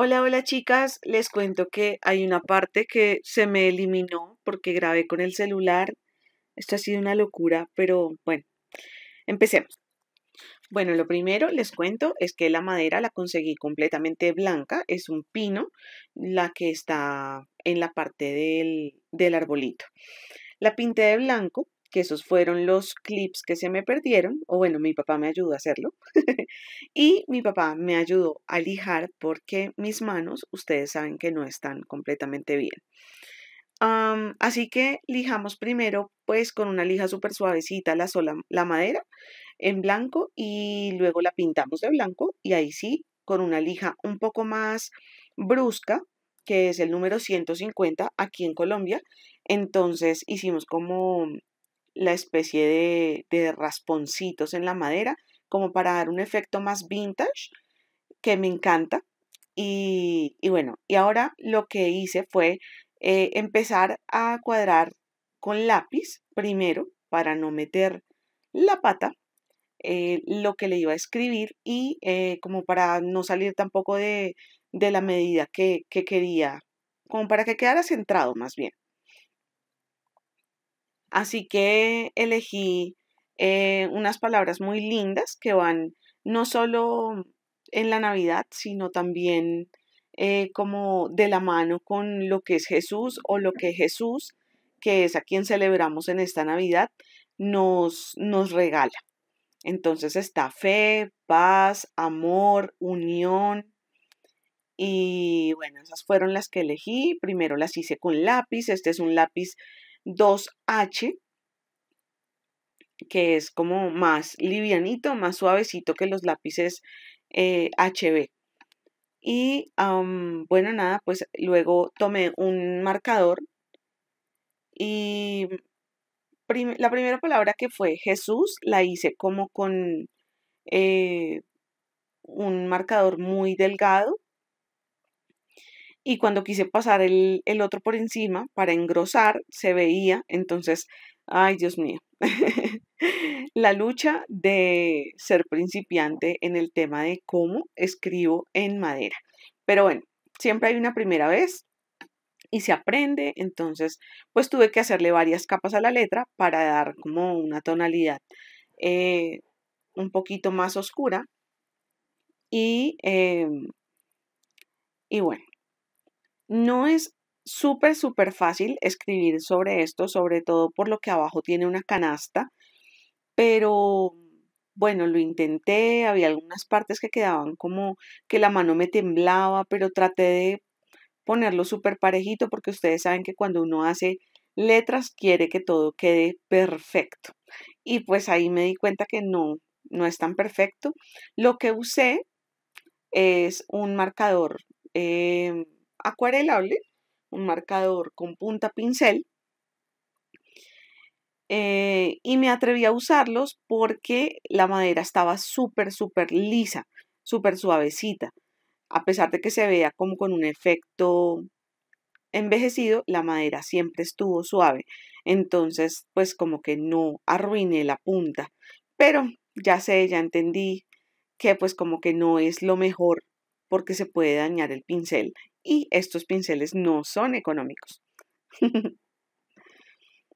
Hola, hola chicas, les cuento que hay una parte que se me eliminó porque grabé con el celular. Esto ha sido una locura, pero bueno, empecemos. Bueno, lo primero les cuento es que la madera la conseguí completamente blanca, es un pino, la que está en la parte del, arbolito. La pinté de blanco que esos fueron los clips que se me perdieron, o bueno, mi papá me ayudó a hacerlo, y mi papá me ayudó a lijar porque mis manos, ustedes saben que no están completamente bien. así que lijamos primero pues con una lija súper suavecita la, sola, la madera en blanco y luego la pintamos de blanco y ahí sí con una lija un poco más brusca que es el número 150 aquí en Colombia. Entonces hicimos como la especie de, rasponcitos en la madera como para dar un efecto más vintage que me encanta. Y, bueno, y ahora lo que hice fue eh, empezar a cuadrar con lápiz primero para no meter la pata eh, lo que le iba a escribir y eh, como para no salir tampoco de, de la medida que quería, como para que quedara centrado más bien. Así que elegí eh, unas palabras muy lindas que van no solo en la Navidad, sino también eh, como de la mano con lo que es Jesús o lo que Jesús, que es a quien celebramos en esta Navidad, nos, nos regala. Entonces está fe, paz, amor, unión. Y bueno, esas fueron las que elegí. Primero las hice con lápiz. Este es un lápiz 2H, que es como más livianito, más suavecito que los lápices HB. Eh, y bueno, nada, pues luego tomé un marcador y la primera palabra que fue Jesús la hice como con eh, un marcador muy delgado y cuando quise pasar el, otro por encima para engrosar, se veía, entonces, ay Dios mío, la lucha de ser principiante en el tema de cómo escribo en madera. Pero bueno, siempre hay una primera vez y se aprende, entonces pues tuve que hacerle varias capas a la letra para dar como una tonalidad eh, un poquito más oscura y, em, y bueno, no es súper, súper fácil escribir sobre esto, sobre todo por lo que abajo tiene una canasta, pero bueno, lo intenté, había algunas partes que quedaban como que la mano me temblaba, pero traté de ponerlo súper parejito porque ustedes saben que cuando uno hace letras quiere que todo quede perfecto. Y pues ahí me di cuenta que no, no es tan perfecto. Lo que usé es un marcador. Em, acuarelable, un marcador con punta pincel. Eh, y me atreví a usarlos porque la madera estaba súper, súper lisa, súper suavecita. A pesar de que se vea como con un efecto envejecido, la madera siempre estuvo suave. Entonces, pues como que no arruiné la punta. Pero ya sé, ya entendí que pues como que no es lo mejor porque se puede dañar el pincel y estos pinceles no son económicos.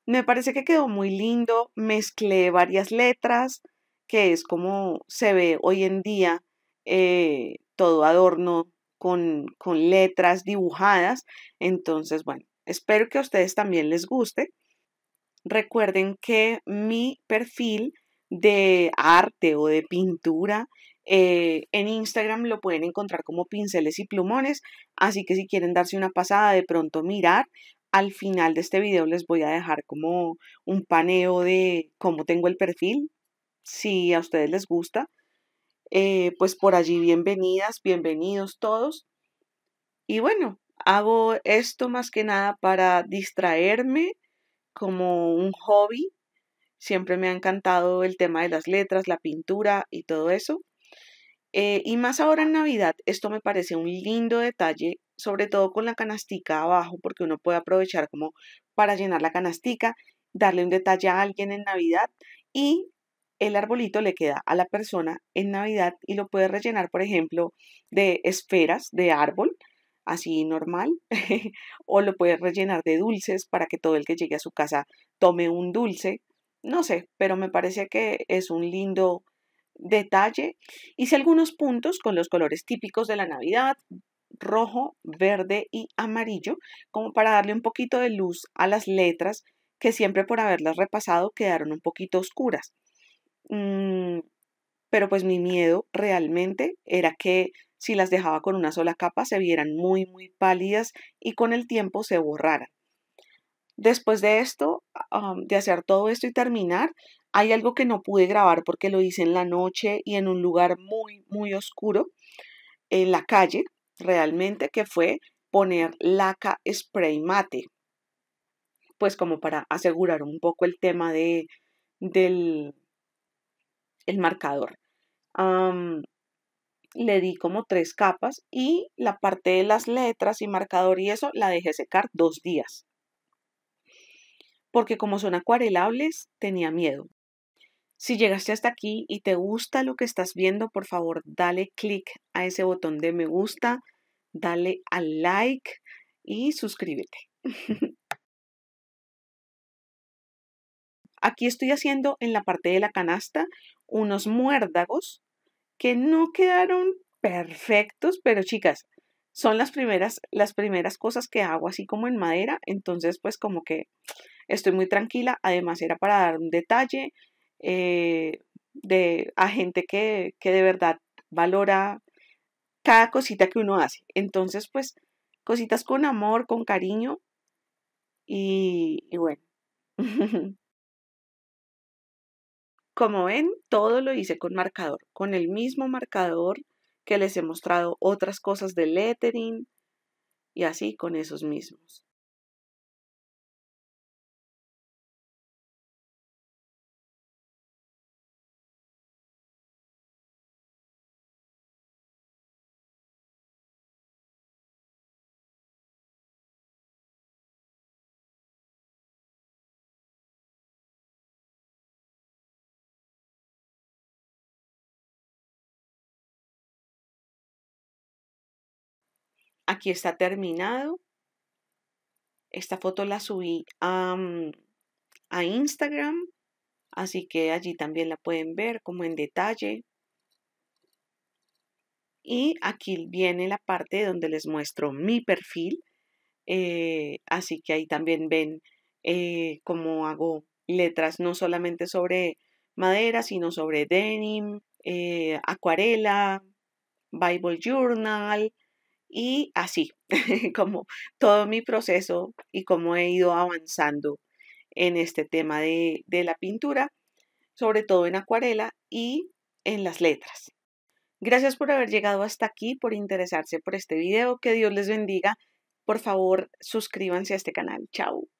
me parece que quedó muy lindo, mezclé varias letras, que es como se ve hoy en día eh, todo adorno con, con letras dibujadas. Entonces, bueno, espero que a ustedes también les guste. Recuerden que mi perfil de arte o de pintura eh, en Instagram lo pueden encontrar como pinceles y plumones, así que si quieren darse una pasada de pronto mirar, al final de este video les voy a dejar como un paneo de cómo tengo el perfil, si a ustedes les gusta. Eh, pues por allí bienvenidas, bienvenidos todos. Y bueno, hago esto más que nada para distraerme como un hobby. Siempre me ha encantado el tema de las letras, la pintura y todo eso. Eh, y más ahora en Navidad, esto me parece un lindo detalle, sobre todo con la canastica abajo, porque uno puede aprovechar como para llenar la canastica, darle un detalle a alguien en Navidad y el arbolito le queda a la persona en Navidad y lo puede rellenar, por ejemplo, de esferas de árbol, así normal, o lo puede rellenar de dulces para que todo el que llegue a su casa tome un dulce, no sé, pero me parece que es un lindo detalle. Hice algunos puntos con los colores típicos de la Navidad, rojo, verde y amarillo, como para darle un poquito de luz a las letras que siempre por haberlas repasado quedaron un poquito oscuras. Mm, pero pues mi miedo realmente era que si las dejaba con una sola capa se vieran muy muy pálidas y con el tiempo se borraran. Después de esto, ah, ah, de hacer todo esto y terminar, hay algo que no pude grabar porque lo hice en la noche y en un lugar muy, muy oscuro, en la calle, realmente, que fue poner laca spray mate, pues como para asegurar un poco el tema de, del el marcador. le di como tres capas y la parte de las letras y marcador y eso la dejé secar dos días. Porque como son acuarelables, tenía miedo. Si llegaste hasta aquí y te gusta lo que estás viendo, por favor, dale click a ese botón de me gusta, dale al like y suscríbete. Aquí estoy haciendo en la parte de la canasta unos muérdagos que no quedaron perfectos, pero chicas, son las primeras, las primeras cosas que hago así como en madera, entonces pues como que estoy muy tranquila, además era para dar un detalle, eh, de, a gente que, que de verdad valora cada cosita que uno hace. Entonces, pues, cositas con amor, con cariño y, y bueno. Como ven, todo lo hice con marcador, con el mismo marcador que les he mostrado otras cosas de lettering y así con esos mismos. Aquí está terminado. Esta foto la subí mm, a, Instagram, así que allí también la pueden ver como en detalle. Y aquí viene la parte donde les muestro mi perfil. Eh, así que ahí también ven eh, cómo hago letras no solamente sobre madera, sino sobre denim, eh, acuarela, Bible Journal, y así, como todo mi proceso y cómo he ido avanzando en este tema de, de la pintura, sobre todo en acuarela y en las letras. Gracias por haber llegado hasta aquí, por interesarse por este video. Que Dios les bendiga. Por favor, suscríbanse a este canal. Chao.